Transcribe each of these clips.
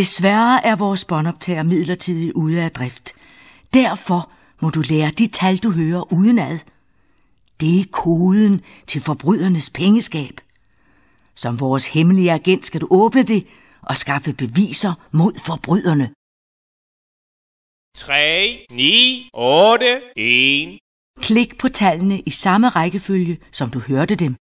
Desværre er vores båndoptager midlertidigt ude af drift. Derfor må du lære de tal, du hører udenad. Det er koden til forbrydernes pengeskab. Som vores hemmelige agent skal du åbne det og skaffe beviser mod forbryderne. 3, 9, 8, 1. Klik på tallene i samme rækkefølge, som du hørte dem.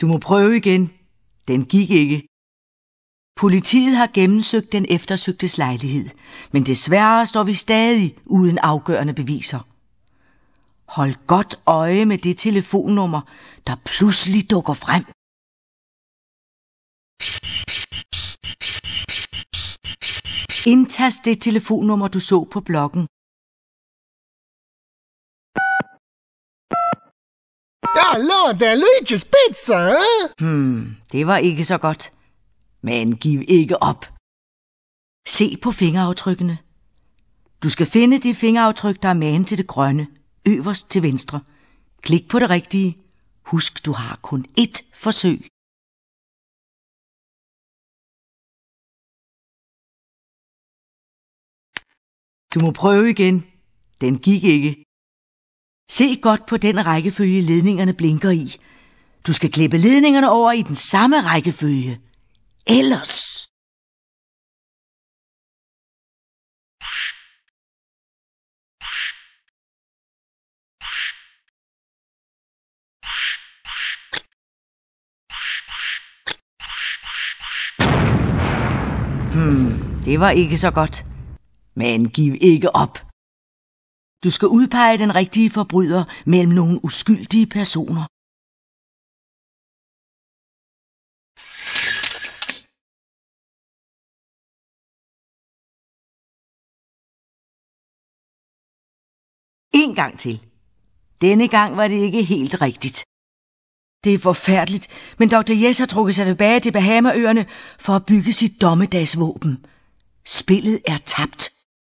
Du må prøve igen. Den gik ikke. Politiet har gennemsøgt den eftersøgtes lejlighed, men desværre står vi stadig uden afgørende beviser. Hold godt øje med det telefonnummer, der pludselig dukker frem. Indtast det telefonnummer, du så på bloggen, Hallo, ah, det er Luigi's Pizza, eh? Hmm, det var ikke så godt. Men giv ikke op. Se på fingeraftrykkene. Du skal finde de fingeraftryk, der er magen til det grønne, øverst til venstre. Klik på det rigtige. Husk, du har kun ét forsøg. Du må prøve igen. Den gik ikke. Se godt på den rækkefølge, ledningerne blinker i. Du skal klippe ledningerne over i den samme rækkefølge. Ellers... Hmm, det var ikke så godt. Men giv ikke op. Du skal udpege den rigtige forbryder mellem nogle uskyldige personer. En gang til. Denne gang var det ikke helt rigtigt. Det er forfærdeligt, men Dr. Jess har trukket sig tilbage til Bahamaøerne for at bygge sit dommedagsvåben. Spillet er tabt.